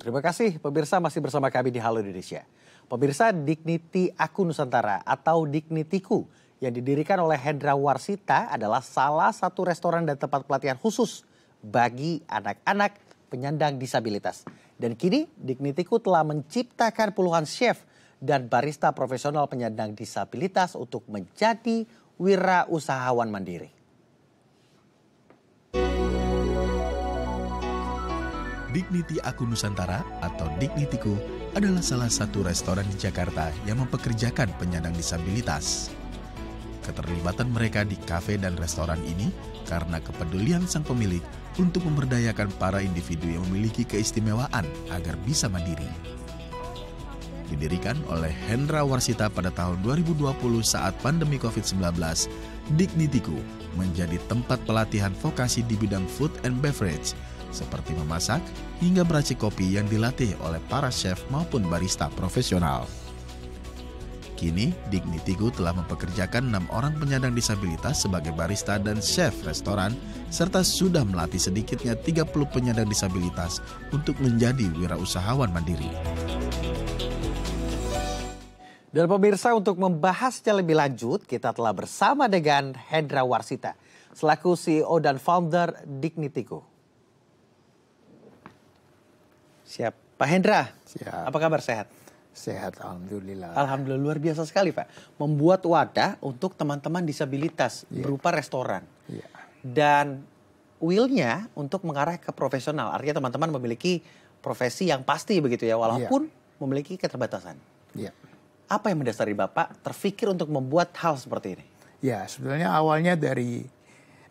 Terima kasih pemirsa masih bersama kami di Halo Indonesia. Pemirsa Dignity Aku Nusantara atau Dignitiku yang didirikan oleh Hendra Warsita adalah salah satu restoran dan tempat pelatihan khusus bagi anak-anak penyandang disabilitas. Dan kini Dignitiku telah menciptakan puluhan chef dan barista profesional penyandang disabilitas untuk menjadi wirausahawan mandiri. Dignity Aku Nusantara atau Dignitiku adalah salah satu restoran di Jakarta yang mempekerjakan penyandang disabilitas. Keterlibatan mereka di kafe dan restoran ini karena kepedulian sang pemilik untuk memberdayakan para individu yang memiliki keistimewaan agar bisa mandiri. Didirikan oleh Hendra Warsita pada tahun 2020 saat pandemi COVID-19, Dignitiku menjadi tempat pelatihan vokasi di bidang food and beverage seperti memasak hingga meracik kopi yang dilatih oleh para chef maupun barista profesional. Kini, Dignity Go telah mempekerjakan enam orang penyandang disabilitas sebagai barista dan chef restoran, serta sudah melatih sedikitnya 30 penyandang disabilitas untuk menjadi wirausahawan mandiri. Dan pemirsa untuk membahasnya lebih lanjut, kita telah bersama dengan Hendra Warsita, selaku CEO dan founder Go. Siap. Pak Hendra, Siap. apa kabar sehat? Sehat, Alhamdulillah. Alhamdulillah, luar biasa sekali Pak. Membuat wadah untuk teman-teman disabilitas yeah. berupa restoran. Yeah. Dan willnya untuk mengarah ke profesional. Artinya teman-teman memiliki profesi yang pasti begitu ya, walaupun yeah. memiliki keterbatasan. Yeah. Apa yang mendasari Bapak terfikir untuk membuat hal seperti ini? Ya, sebetulnya awalnya dari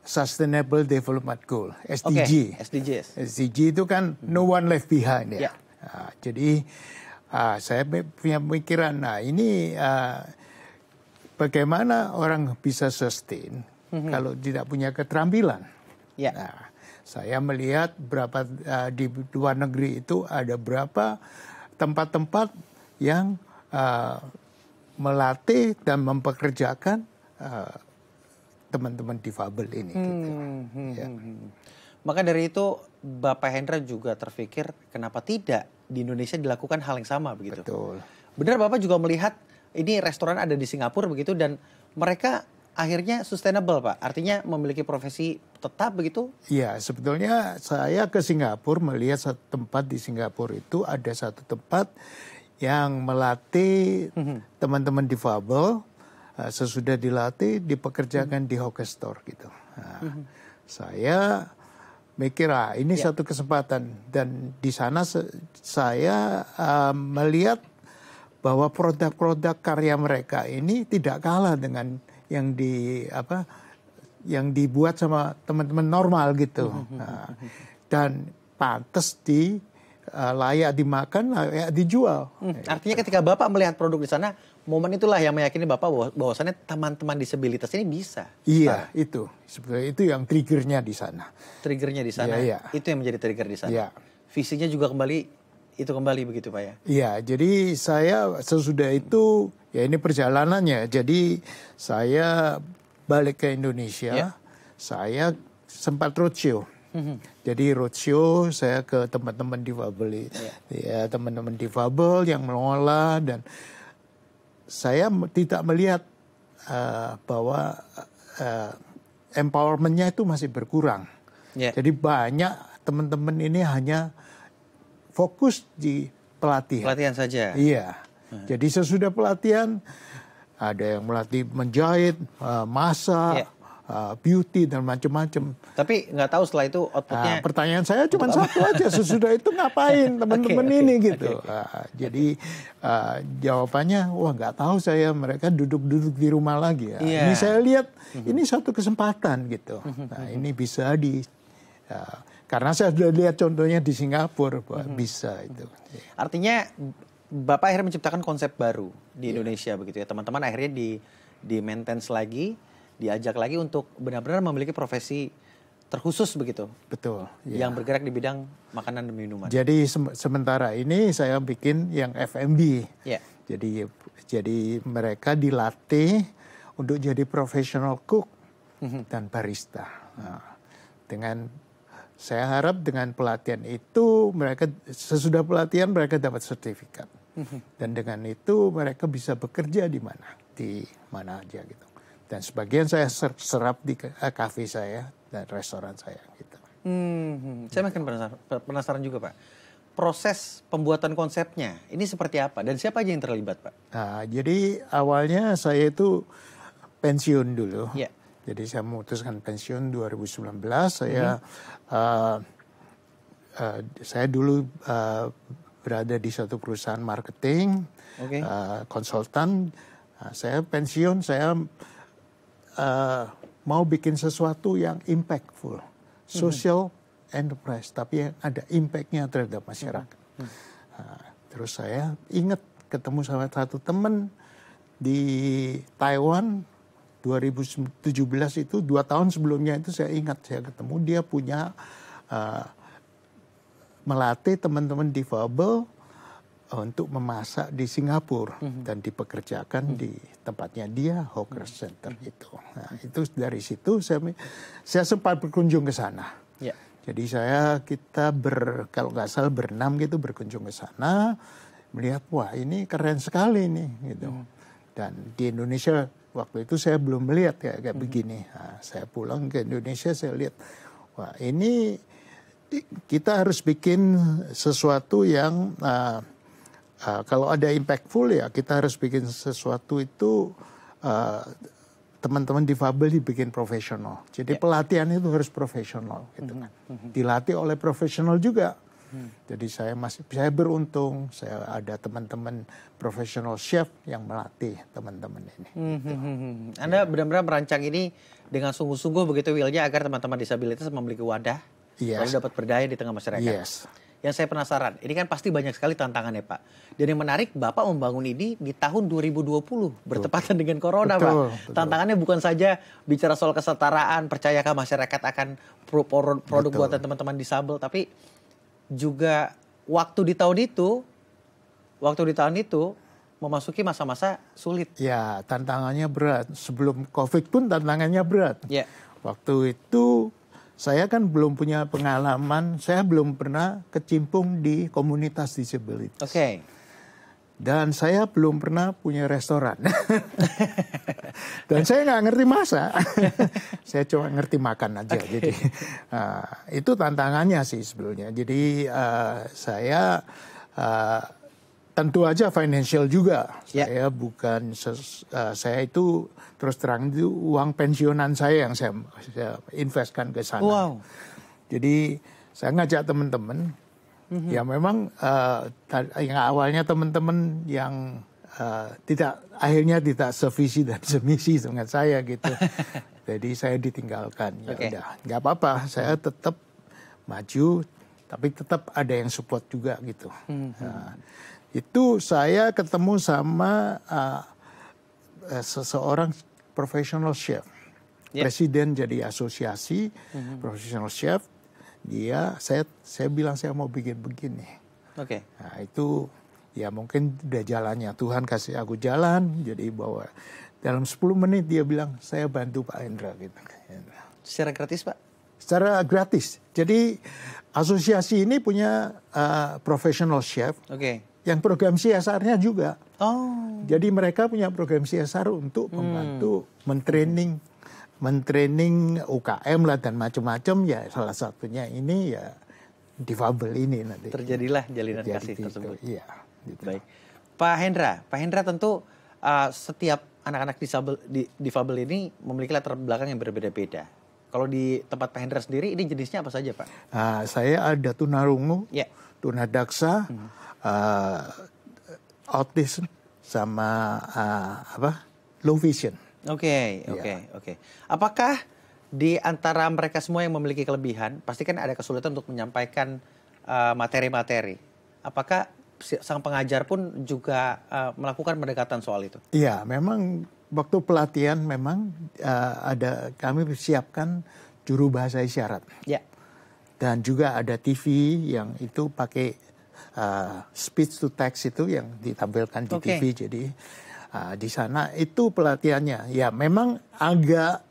Sustainable Development Goal (SDG). Okay, SDGs. SDG itu kan no one left behind ya. Yeah. Ya. Nah, jadi uh, saya punya pemikiran, nah ini uh, bagaimana orang bisa sustain mm-hmm. kalau tidak punya keterampilan. Yeah. Nah, saya melihat berapa uh, di luar negeri itu ada berapa tempat-tempat yang uh, melatih dan mempekerjakan teman-teman difabel ini. Hmm, gitu. hmm, ya. Hmm, hmm, ya. Hmm, hmm. Maka dari itu Bapak Hendra juga terpikir kenapa tidak di Indonesia dilakukan hal yang sama begitu. Betul. Benar Bapak juga melihat ini restoran ada di Singapura begitu dan mereka akhirnya sustainable Pak. Artinya memiliki profesi tetap begitu? Iya, sebetulnya saya ke Singapura melihat satu tempat di Singapura itu ada satu tempat yang melatih teman-teman difabel Eh, sesudah dilatih dipekerjakan hmm. di hockey Store gitu. Nah, hmm. Saya mikir ah ini ya. satu kesempatan dan di sana saya uh, melihat bahwa produk-produk karya mereka ini tidak kalah dengan yang di apa yang dibuat sama teman-teman normal gitu hmm, hmm, hmm, nah, dan pantas di eh, layak dimakan layak dijual hmm, artinya ketika bapak melihat produk di sana momen itulah yang meyakini Bapak bahwa, bahwasannya teman-teman disabilitas ini bisa. Iya, nah. itu. sebenarnya itu yang triggernya di sana. Triggernya di sana. Iya, iya. Itu yang menjadi trigger di sana. Iya. Visinya juga kembali itu kembali begitu Pak ya. Iya, jadi saya sesudah itu ya ini perjalanannya. Jadi saya balik ke Indonesia. Ya. Saya sempat roadshow. Mhm. Jadi roadshow saya ke teman-teman difabel, iya. ya teman-teman difabel yang mengolah dan saya tidak melihat uh, bahwa uh, empowermentnya itu masih berkurang. Yeah. Jadi banyak teman-teman ini hanya fokus di pelatihan. Pelatihan saja. Iya. Hmm. Jadi sesudah pelatihan ada yang melatih menjahit, uh, masak, yeah uh, beauty dan macam-macam. Tapi nggak tahu setelah itu outputnya. Nah, pertanyaan saya cuma satu aja sesudah itu ngapain teman-teman okay, ini okay, gitu. Okay, ah, jadi uh, jawabannya wah nggak tahu saya mereka duduk-duduk di rumah lagi. Ya. Yeah. Ini saya lihat mm-hmm. ini satu kesempatan gitu. Mm-hmm. Nah mhm. ini bisa di uh, karena saya sudah lihat contohnya di Singapura bahwa mm-hmm. bisa itu. Artinya Bapak akhirnya menciptakan konsep baru di iya. Indonesia yeah. begitu ya teman-teman akhirnya di di maintenance lagi diajak lagi untuk benar-benar memiliki profesi terkhusus begitu. Betul. Ya. Yang bergerak di bidang makanan dan minuman. Jadi se sementara ini saya bikin yang F&B. Ya. Jadi jadi mereka dilatih untuk jadi professional cook mhm. dan barista. Nah, dengan saya harap dengan pelatihan itu mereka sesudah pelatihan mereka dapat sertifikat. Mhm. Dan dengan itu mereka bisa bekerja di mana? Di mana aja gitu dan sebagian saya serap di eh, kafe saya dan restoran saya gitu. Hmm, hmm. saya makin penasaran, juga Pak. Proses pembuatan konsepnya ini seperti apa dan siapa aja yang terlibat Pak? Nah, jadi awalnya saya itu pensiun dulu. Yeah. Jadi saya memutuskan pensiun 2019. Saya -hmm. uh, uh, saya dulu uh, berada di satu perusahaan marketing, okay. uh, konsultan. saya pensiun, saya uh, mau bikin sesuatu yang impactful, social enterprise, tapi yang ada impactnya terhadap masyarakat. Uh, terus saya ingat ketemu sama satu teman di Taiwan 2017 itu dua tahun sebelumnya itu saya ingat saya ketemu dia punya uh, melatih teman-teman difabel untuk memasak di Singapura mm -hmm. dan dipekerjakan mm -hmm. di mm-hmm tempatnya dia Hawker Center itu. Nah, itu dari situ saya saya sempat berkunjung ke sana. Ya. Jadi saya kita ber kalau nggak salah berenam gitu berkunjung ke sana melihat wah ini keren sekali nih gitu. Hmm. Dan di Indonesia waktu itu saya belum melihat ya, kayak, kayak hmm. begini. Nah, saya pulang ke Indonesia saya lihat wah ini kita harus bikin sesuatu yang uh, uh, kalau ada impactful ya kita harus bikin sesuatu itu uh, teman-teman difabel dibikin profesional. Jadi yeah. pelatihan itu harus profesional gitu kan. Mm -hmm. Dilatih oleh profesional juga. Hmm. Jadi saya masih saya beruntung saya ada teman-teman profesional chef yang melatih teman-teman ini. Hmm, gitu. Mm-hmm. Anda benar-benar merancang ini dengan sungguh-sungguh begitu Willnya agar teman-teman disabilitas memiliki wadah yes. lalu dapat berdaya di tengah masyarakat. Yes yang saya penasaran, ini kan pasti banyak sekali tantangannya Pak. Dan yang menarik, Bapak membangun ini di tahun 2020, bertepatan dengan Corona betul, Pak. Betul. Tantangannya bukan saja bicara soal kesetaraan, percayakah masyarakat akan produk betul. buatan teman-teman disabel, tapi juga waktu di tahun itu, waktu di tahun itu memasuki masa-masa sulit. Ya, tantangannya berat. Sebelum COVID pun tantangannya berat. Ya. Waktu itu saya kan belum punya pengalaman, saya belum pernah kecimpung di komunitas disabilitas. Oke. Okay. Dan saya belum pernah punya restoran. Dan saya nggak ngerti masa. saya cuma ngerti makan aja. Okay. Jadi uh, itu tantangannya sih sebelumnya. Jadi uh, saya uh, tentu aja financial juga. Yeah. Saya bukan ses, uh, saya itu terus terang itu uang pensiunan saya yang saya, saya investkan ke sana. Wow. Jadi saya ngajak teman-teman mm-hmm. ya memang uh, yang awalnya teman-teman yang uh, tidak akhirnya tidak sevisi dan semisi dengan saya gitu. Jadi saya ditinggalkan ya okay. udah nggak apa-apa saya tetap maju tapi tetap ada yang support juga gitu. Mm-hmm. Nah, itu saya ketemu sama uh, seseorang professional chef yeah. presiden jadi asosiasi mm-hmm. professional chef dia saya saya bilang saya mau bikin begini oke okay. nah, itu ya mungkin udah jalannya Tuhan kasih aku jalan jadi bahwa dalam 10 menit dia bilang saya bantu Pak Hendra gitu kan. secara gratis Pak secara gratis jadi asosiasi ini punya uh, professional chef oke okay yang program CSR-nya juga. Oh. Jadi mereka punya program CSR untuk membantu hmm. mentraining mentraining UKM lah dan macam-macam ya salah satunya ini ya difabel ini nanti. Terjadilah jalinan Terjadi kasih itu. tersebut. Iya. Gitu. Baik. Pak Hendra, Pak Hendra tentu uh, setiap anak-anak disabel di, difabel ini memiliki latar belakang yang berbeda-beda. Kalau di tempat Pak Hendra sendiri ini jenisnya apa saja, Pak? Uh, saya ada tunarungu, yeah. tunadaksa, hmm uh, autism sama uh, apa low vision. Oke, iya. oke, oke. Apakah di antara mereka semua yang memiliki kelebihan, pasti kan ada kesulitan untuk menyampaikan eh, materi-materi. Uh, Apakah sang pengajar pun juga uh, melakukan pendekatan soal itu? Iya, memang waktu pelatihan memang uh, ada kami persiapkan juru bahasa isyarat. Ya. Dan juga ada TV yang itu pakai uh, speech to text itu yang ditampilkan di okay. TV. Jadi uh, di sana itu pelatihannya. Ya memang agak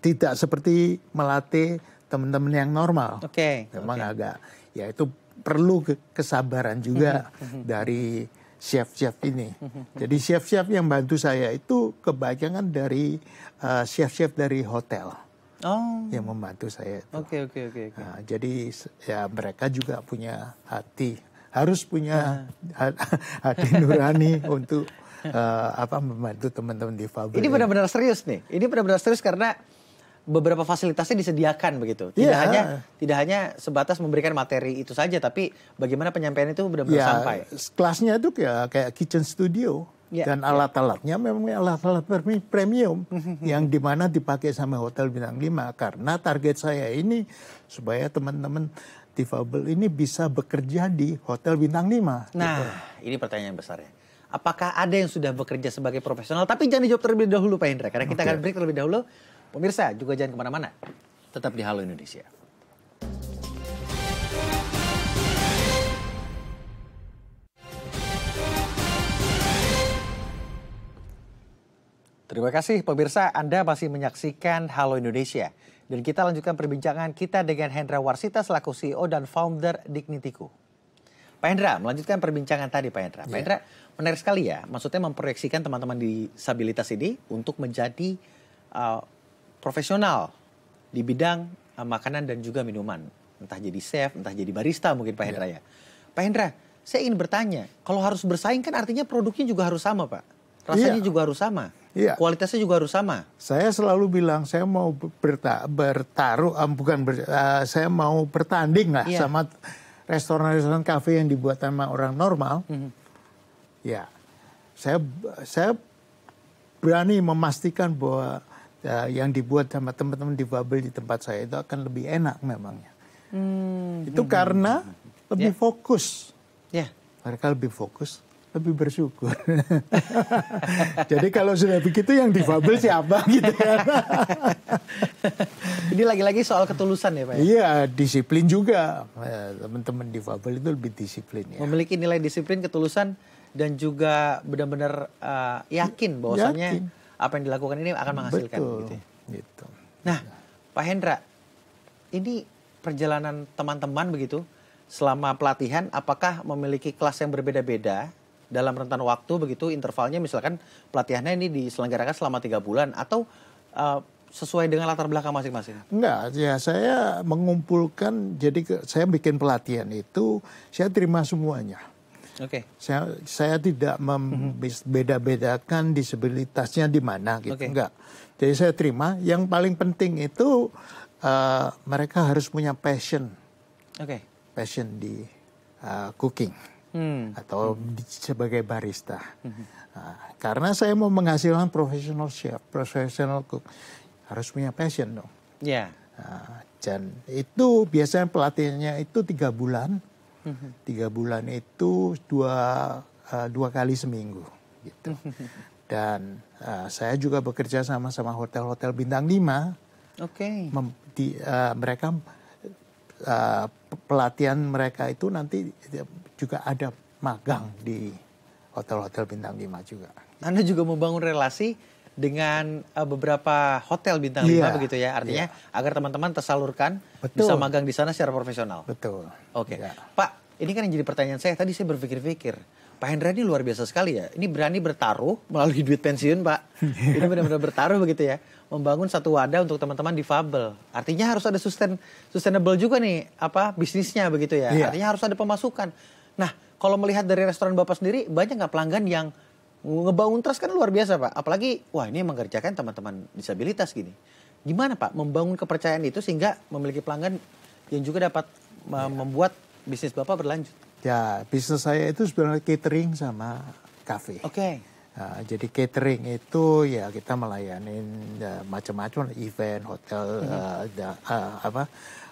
tidak seperti melatih teman-teman yang normal. Oke. Okay. Memang okay. agak ya itu perlu kesabaran juga mhm, mhm, mhm. dari chef-chef ini. Jadi chef-chef yang bantu saya itu kebanyakan dari chef uh, chef-chef dari hotel. Oh. Yang membantu saya Oke, oke, oke. Nah, jadi ya mereka juga punya hati harus punya ya. hati nurani untuk uh, apa membantu teman-teman di difabel. Ini benar-benar serius nih. Ini benar-benar serius karena beberapa fasilitasnya disediakan begitu. Tidak yeah. hanya tidak hanya sebatas memberikan materi itu saja, tapi bagaimana penyampaian itu benar-benar yeah, sampai. Kelasnya itu ya kayak kitchen studio. Ya, dan alat-alatnya memang alat-alat premium yang dimana dipakai sama hotel bintang 5 karena target saya ini supaya teman-teman difabel ini bisa bekerja di hotel bintang 5. Gitu. Nah, gitu. ini pertanyaan besarnya. Apakah ada yang sudah bekerja sebagai profesional? Tapi jangan dijawab terlebih dahulu Pak Hendra. karena kita okay. akan break terlebih dahulu. Pemirsa juga jangan kemana-mana, tetap di Halo Indonesia. Terima kasih pemirsa Anda masih menyaksikan Halo Indonesia. Dan kita lanjutkan perbincangan kita dengan Hendra Warsita selaku CEO dan founder Dignitiku. Pak Hendra, melanjutkan perbincangan tadi Pak Hendra. Yeah. Pak ya. Hendra, menarik sekali ya. Maksudnya memproyeksikan teman-teman disabilitas ini untuk menjadi uh, profesional di bidang uh, makanan dan juga minuman. Entah jadi chef, entah jadi barista mungkin Pak ya. Hendra yeah. ya. Pak Hendra, saya ingin bertanya, kalau harus bersaing kan artinya produknya juga harus sama Pak. Rasanya yeah. juga harus sama. Iya. Kualitasnya juga harus sama. Saya selalu bilang saya mau berta bertaruh, um, bukan ber, uh, saya mau bertanding lah iya. sama restoran-restoran kafe yang dibuat sama orang normal. Mm -hmm. Ya, saya saya berani memastikan bahwa uh, yang dibuat sama teman-teman di Babel di tempat saya itu akan lebih enak memangnya. Mm -hmm. Itu karena hmm. lebih yeah. fokus. Yeah. Mereka lebih fokus lebih bersyukur. Jadi kalau sudah begitu yang difabel siapa gitu ya. Ini lagi-lagi soal ketulusan ya Pak? Ya? Iya, disiplin juga. Eh, teman-teman difabel itu lebih disiplin ya. Memiliki nilai disiplin, ketulusan, dan juga benar-benar uh, yakin bahwasannya apa yang dilakukan ini akan menghasilkan. Betul. Gitu. Ya? gitu. Nah, Pak Hendra, ini perjalanan teman-teman begitu selama pelatihan apakah memiliki kelas yang berbeda-beda dalam rentan waktu begitu intervalnya misalkan pelatihannya ini diselenggarakan selama tiga bulan atau uh, sesuai dengan latar belakang masing-masing? Enggak, ya saya mengumpulkan, jadi ke, saya bikin pelatihan itu, saya terima semuanya. Oke. Okay. Saya saya tidak membeda-bedakan mhm. disabilitasnya di mana gitu, okay. enggak. Jadi saya terima. Yang paling penting itu uh, mereka harus punya passion. Oke. Okay. Passion di uh, cooking hmm. atau hmm. sebagai barista. Hmm. Nah, karena saya mau menghasilkan profesional chef, profesional cook harus punya passion dong. Ya. Yeah. Nah, dan itu biasanya pelatihannya itu tiga bulan, hmm. tiga bulan itu dua uh, dua kali seminggu gitu. Dan uh, saya juga bekerja sama sama hotel-hotel bintang lima, Oke. Okay. uh, eh, mereka uh, pelatihan mereka itu nanti juga ada magang di hotel-hotel bintang 5 juga. Anda juga membangun relasi dengan uh, beberapa hotel bintang yeah. begitu ya. Artinya yeah. agar teman-teman tersalurkan Betul. bisa magang di sana secara profesional. Betul. Oke. Okay. Iya. Yeah. Pak, ini kan yang jadi pertanyaan saya tadi saya berpikir-pikir. Pak Hendra ini luar biasa sekali ya. Ini berani bertaruh melalui duit pensiun, Pak. ini benar-benar bertaruh begitu ya. Membangun satu wadah untuk teman-teman difabel. Artinya harus ada sustain, sustainable juga nih apa bisnisnya begitu ya. Yeah. Artinya harus ada pemasukan Nah, kalau melihat dari restoran Bapak sendiri, banyak nggak pelanggan yang ngebangun trust kan luar biasa Pak. Apalagi, wah ini emang kerjakan teman-teman disabilitas gini. Gimana Pak membangun kepercayaan itu sehingga memiliki pelanggan yang juga dapat ya. membuat bisnis Bapak berlanjut? Ya, bisnis saya itu sebenarnya catering sama kafe. Oke. Okay. Ya, uh, jadi catering itu ya kita melayani uh, macam-macam event, hotel, mm uh, da, uh, apa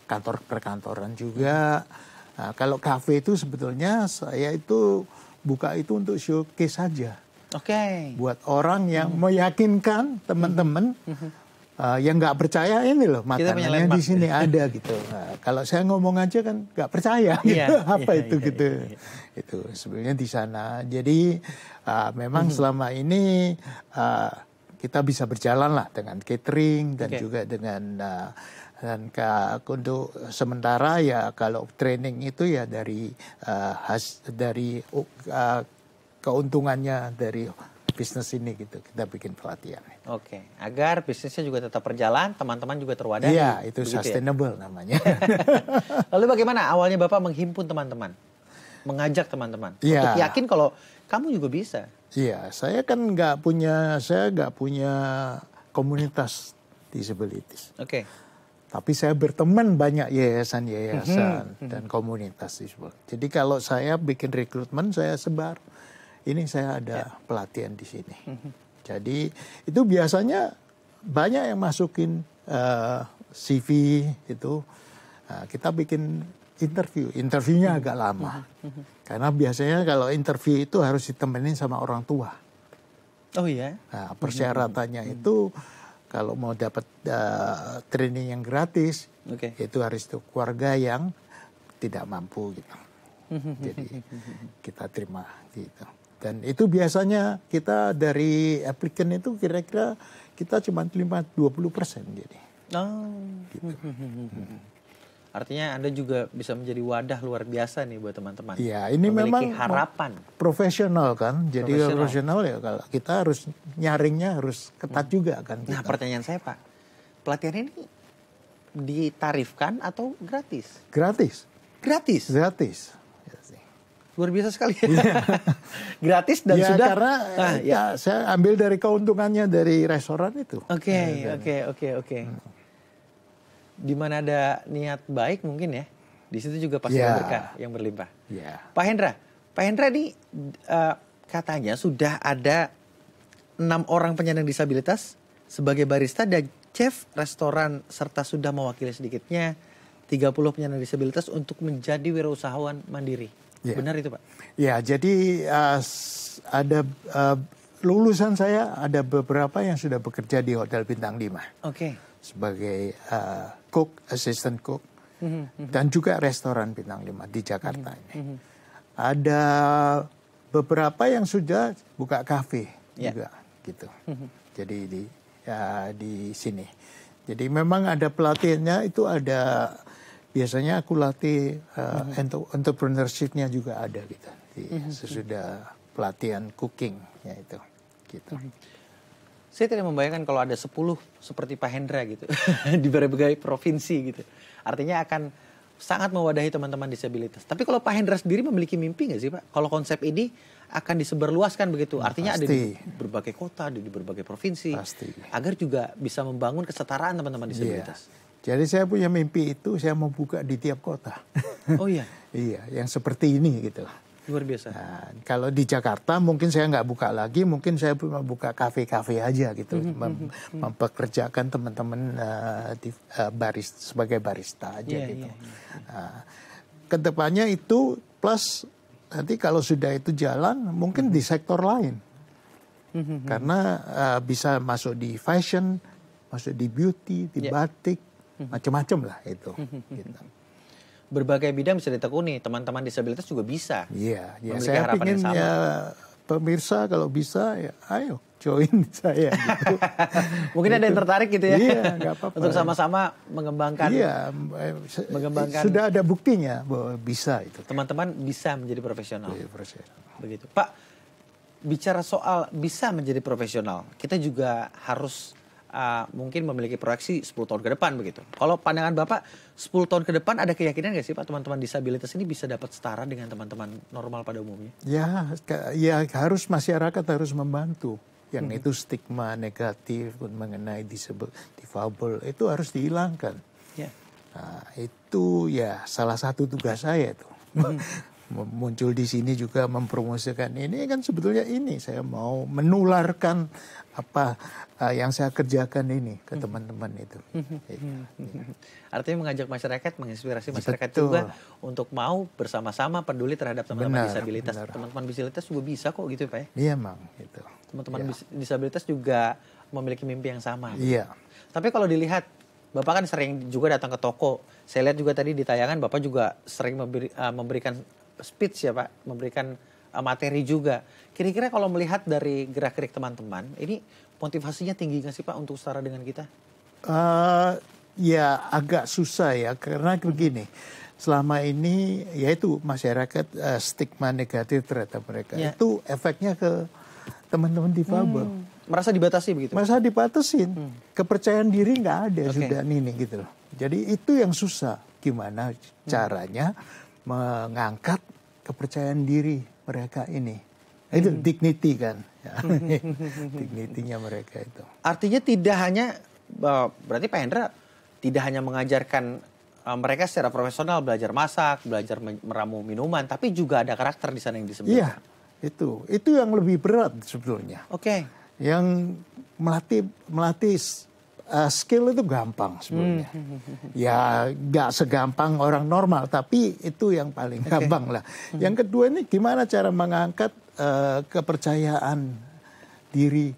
kantor perkantoran juga. Mm -hmm Nah, kalau kafe itu sebetulnya saya itu buka itu untuk showcase saja. Oke. Okay. Buat orang yang hmm. meyakinkan teman-teman hmm. uh, yang nggak percaya ini loh makanannya di sini ada gitu. Nah, kalau saya ngomong aja kan nggak percaya iya, gitu. Yeah, apa yeah, itu yeah, gitu. Yeah, yeah. Itu sebenarnya di sana. Jadi uh, memang hmm. selama ini uh, kita bisa berjalan lah dengan catering dan okay. juga dengan uh, dan ke, untuk sementara ya kalau training itu ya dari uh, has, dari uh, keuntungannya dari bisnis ini gitu kita bikin pelatihan. Oke, okay. agar bisnisnya juga tetap berjalan, teman-teman juga terwadahi. Iya, itu ya? sustainable ya? namanya. Lalu bagaimana awalnya Bapak menghimpun teman-teman? Mengajak teman-teman ya. untuk iya. yakin kalau kamu juga bisa. Iya, saya kan nggak punya saya nggak punya komunitas disabilities. Oke. Okay tapi saya berteman banyak yayasan-yayasan mm -hmm. dan komunitas di Jadi kalau saya bikin rekrutmen saya sebar. Ini saya ada yeah. pelatihan di sini. Mm -hmm. Jadi itu biasanya banyak yang masukin uh, eh, CV itu. Uh, nah, kita bikin interview. Interviewnya agak mm-hmm. lama. Mm -hmm. Karena biasanya kalau interview itu harus ditemenin sama orang tua. Oh iya. Yeah? Nah, mm-hmm. persyaratannya mm -hmm. itu kalau mau dapat uh, training yang gratis okay. itu harus itu keluarga yang tidak mampu gitu jadi kita terima gitu dan itu biasanya kita dari applicant itu kira-kira kita cuma terima 20 persen jadi oh. gitu. Artinya Anda juga bisa menjadi wadah luar biasa nih buat teman-teman. Iya, ini Memiliki memang harapan. Profesional kan. Jadi profesional ya kalau kita harus nyaringnya harus ketat hmm. juga kan. Nah, kita. Nah, pertanyaan saya, Pak. Pelatihan ini ditarifkan atau gratis? Gratis. Gratis. Gratis. Iya luar biasa sekali. Iya. gratis dan ya, sudah karena ah, ya. ya saya ambil dari keuntungannya dari restoran itu. Oke, iya, oke, oke, oke. Hmm di mana ada niat baik mungkin ya, di situ juga pasti yeah. berkah yang berlimpah. Yeah. Pak Hendra, Pak Hendra ini uh, katanya sudah ada enam orang penyandang disabilitas sebagai barista dan chef restoran serta sudah mewakili sedikitnya 30 penyandang disabilitas untuk menjadi wirausahawan mandiri. Yeah. Benar itu Pak? Ya, yeah, jadi uh, ada uh, lulusan saya ada beberapa yang sudah bekerja di Hotel Bintang 5. Oke. Okay sebagai uh, cook, assistant cook, mm-hmm, mm-hmm. dan juga restoran bintang lima di Jakarta mm-hmm. ini. Mm-hmm. Ada beberapa yang sudah buka kafe yeah. juga gitu. Mm-hmm. Jadi di ya, di sini. Jadi memang ada pelatihannya itu ada biasanya aku latih uh, mm-hmm. entrepreneurshipnya juga ada gitu. Di, mm-hmm. mm-hmm. Sesudah pelatihan cooking ya itu gitu. Mm-hmm saya tidak membayangkan kalau ada 10 seperti Pak Hendra gitu di berbagai provinsi gitu. Artinya akan sangat mewadahi teman-teman disabilitas. Tapi kalau Pak Hendra sendiri memiliki mimpi nggak sih Pak? Kalau konsep ini akan disebarluaskan begitu. Ya, Artinya Pasti. ada di berbagai kota, ada di berbagai provinsi. Pasti. Agar juga bisa membangun kesetaraan teman-teman iya. disabilitas. Yeah. Jadi saya punya mimpi itu saya mau buka di tiap kota. Oh iya. iya, yang seperti ini gitu. Luar biasa. Nah, kalau di Jakarta mungkin saya nggak buka lagi, mungkin saya buka kafe-kafe aja gitu, hmm, hmm, mem hmm, mempekerjakan teman-teman uh, uh, baris sebagai barista aja yeah, gitu. Yeah, yeah. Nah, kedepannya itu plus nanti kalau sudah itu jalan, mungkin di sektor lain. Karena uh, bisa masuk di fashion, masuk di beauty, di yeah. batik, macam-macam lah itu. gitu berbagai bidang bisa ditekuni. Teman-teman disabilitas juga bisa. Iya, ya, saya ingin, Ya, pemirsa kalau bisa ya ayo join saya gitu. Mungkin gitu. ada yang gitu. tertarik gitu ya. Iya, apa-apa. Untuk sama-sama mengembangkan. Iya, eh, mengembangkan. Sudah ada buktinya bahwa bisa itu. Teman-teman bisa menjadi profesional. Iya, profesional. Begitu. Pak, bicara soal bisa menjadi profesional, kita juga harus uh, mungkin memiliki proyeksi 10 tahun ke depan begitu. Kalau pandangan Bapak 10 tahun ke depan ada keyakinan nggak sih Pak teman-teman disabilitas ini bisa dapat setara dengan teman-teman normal pada umumnya? Ya, ya harus masyarakat harus membantu. Yang hmm. itu stigma negatif mengenai disable, difabel itu harus dihilangkan. Yeah. Nah, itu ya salah satu tugas saya itu. Hmm. muncul di sini juga mempromosikan ini kan sebetulnya ini saya mau menularkan apa uh, yang saya kerjakan ini ke hmm. teman-teman itu. ya, Artinya mengajak masyarakat, menginspirasi masyarakat Betul. juga untuk mau bersama-sama peduli terhadap teman-teman disabilitas. Teman-teman disabilitas juga bisa kok gitu Pak ya? Iya Mang. Gitu. Teman-teman ya. disabilitas juga memiliki mimpi yang sama. Iya. Tapi kalau dilihat Bapak kan sering juga datang ke toko. Saya lihat juga tadi di tayangan Bapak juga sering memberi, uh, memberikan speech ya Pak, memberikan uh, materi juga. Kira-kira kalau melihat dari gerak-gerik teman-teman, ini motivasinya tinggi nggak sih Pak untuk setara dengan kita? Uh, ya agak susah ya karena begini. Selama ini yaitu masyarakat uh, stigma negatif terhadap mereka ya. itu efeknya ke teman-teman difabel. Hmm. Merasa dibatasi begitu? Merasa dibatasin. Hmm. Kepercayaan diri nggak ada okay. sudah ini gitu loh. Jadi itu yang susah. Gimana hmm. caranya mengangkat kepercayaan diri mereka ini. Itu hmm. dignity kan, ya. Hmm. dignitinya mereka itu. Artinya tidak hanya eh, berarti Pak Hendra tidak hanya mengajarkan eh, mereka secara profesional belajar masak, belajar meramu minuman, tapi juga ada karakter di sana yang disebut. Iya, itu itu yang lebih berat sebetulnya. Oke. Okay. Yang melatih melatih uh, skill itu gampang sebenarnya. Hmm. Ya nggak segampang orang normal, tapi itu yang paling okay. gampang lah. Hmm. Yang kedua ini gimana cara mengangkat uh, kepercayaan diri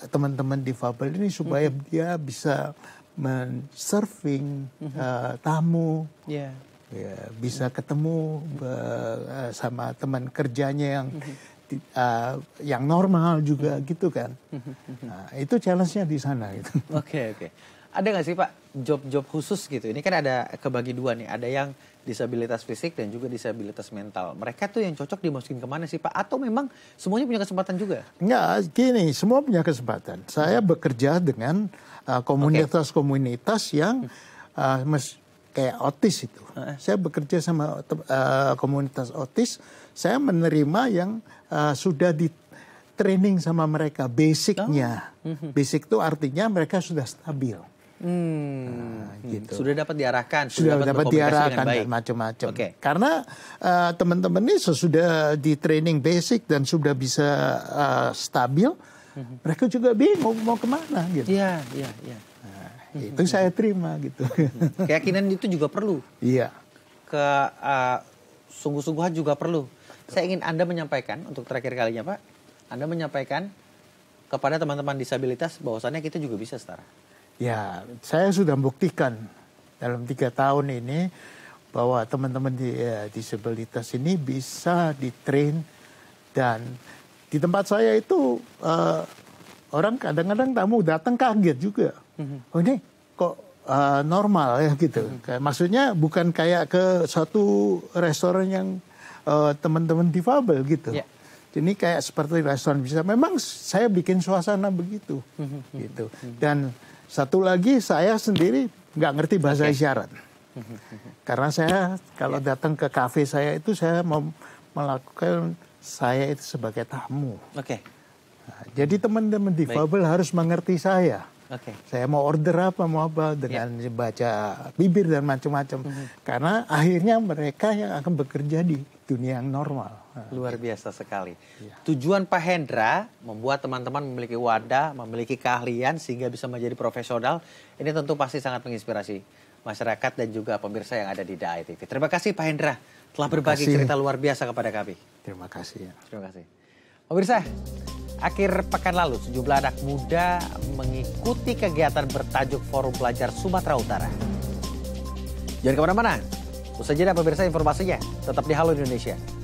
eh, teman-teman difabel ini supaya hmm. dia bisa men-surfing uh, tamu. Yeah. Ya, bisa ketemu uh, sama teman kerjanya yang -hmm uh, yang normal juga hmm. gitu kan. Hmm. Nah, itu challenge-nya di sana gitu. Oke, okay, oke. Okay. Ada nggak sih Pak job-job khusus gitu? Ini kan ada kebagi dua nih, ada yang disabilitas fisik dan juga disabilitas mental. Mereka tuh yang cocok dimasukin kemana sih Pak? Atau memang semuanya punya kesempatan juga? Nggak, gini, semua punya kesempatan. Saya hmm. bekerja dengan eh, komunitas-komunitas uh, yang uh, kayak otis itu. Eh. Saya bekerja sama uh, komunitas otis, saya menerima yang uh, sudah di training sama mereka basicnya. Oh. Mm-hmm. Basic itu artinya mereka sudah stabil. Hmm, nah, gitu. Sudah dapat diarahkan, sudah, sudah dapat, dapat diarahkan dan macam-macam. Okay. Karena teman teman-teman ini sesudah di training basic dan sudah bisa uh, stabil, mm-hmm. mereka juga bingung mau kemana gitu. Iya, iya, iya itu saya terima gitu hmm. keyakinan itu juga perlu iya ke uh, sungguh-sungguhan juga perlu Betul. saya ingin anda menyampaikan untuk terakhir kalinya pak anda menyampaikan kepada teman-teman disabilitas bahwasannya kita juga bisa setara ya saya sudah membuktikan dalam tiga tahun ini bahwa teman-teman di, ya, disabilitas ini bisa ditrain dan di tempat saya itu uh, orang kadang-kadang tamu datang kaget juga. Mm-hmm. Oh ini kok uh, normal ya gitu. Mm-hmm. Maksudnya bukan kayak ke suatu restoran yang uh, teman-teman difabel gitu. Yeah. Ini kayak seperti restoran bisa. Memang saya bikin suasana begitu, mm-hmm. gitu. Dan satu lagi saya sendiri nggak ngerti bahasa isyarat. Karena saya ya. kalau yeah. datang ke kafe saya itu saya mau melakukan saya itu sebagai tamu. Oke. Okay. Nah, jadi teman-teman difabel Baik. harus mengerti saya. Okay. Saya mau order apa mau apa dengan yeah. baca bibir dan macam-macam. Mm -hmm. Karena akhirnya mereka yang akan bekerja di dunia yang normal. Nah, luar gitu. biasa sekali. Yeah. Tujuan Pak Hendra membuat teman-teman memiliki wadah, memiliki keahlian sehingga bisa menjadi profesional. Ini tentu pasti sangat menginspirasi masyarakat dan juga pemirsa yang ada di DAI TV. Terima kasih Pak Hendra telah berbagi cerita luar biasa kepada kami. Terima kasih. Ya. Terima kasih. Pemirsa, Akhir pekan lalu, sejumlah anak muda mengikuti kegiatan bertajuk Forum Pelajar Sumatera Utara. Jangan kemana-mana, Usah jeda pemirsa informasinya, tetap di Halo Indonesia.